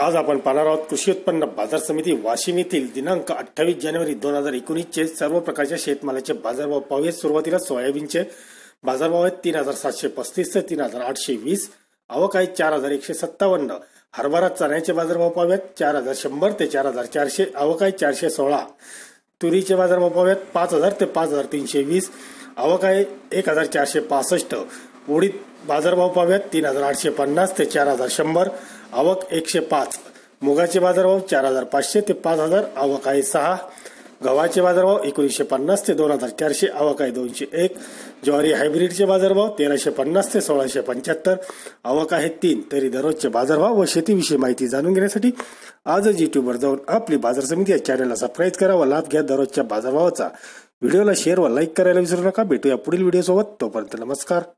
आज आपण पाहणार आहोत कृषी उत्पन्न बाजार समिती वाशिम येथील दिनांक अठ्ठावीस जानेवारी दोन हजार एकोणीसचे सर्व प्रकारच्या शेतमालाचे बाजारभाव पाहूया सुरुवातीला सोयाबीनचे बाजारभाव आहेत तीन हजार सातशे पस्तीस ते तीन हजार आठशे वीस अवक आहे चार हजार एकशे सत्तावन्न हरभरा चण्याचे बाजारभाव पाव्यात चार हजार शंभर ते चार हजार चारशे अवक आहे चारशे सोळा तुरीचे बाजारभाव पाव्यात पाच हजार ते पाच हजार तीनशे वीस अवक आहे एक हजार चारशे पासष्ट उडीद बाजारभाव पाव्यात तीन हजार आठशे पन्नास ते चार हजार शंभर आवक एकशे पाच मुगाचे बाजारभाव चार हजार पाचशे ते पाच हजार आवक आहे सहा गव्हाचे बाजारभाव एकोणीसशे पन्नास ते दोन हजार चारशे आवक आहे दोनशे एक ज्वारी हायब्रीडचे बाजारभाव तेराशे पन्नास ते सोळाशे पंच्याहत्तर आवक आहे तीन तरी दररोजचे बाजारभाव व शेतीविषयी माहिती जाणून घेण्यासाठी आजच युट्यूबवर जाऊन आपली बाजार समिती या चॅनलला सबस्क्राईब करा व लाभ घ्या दररोजच्या बाजारभावाचा व्हिडिओला शेअर व लाईक करायला विसरू नका भेटूया पुढील व्हिडिओसोबत तोपर्यंत नमस्कार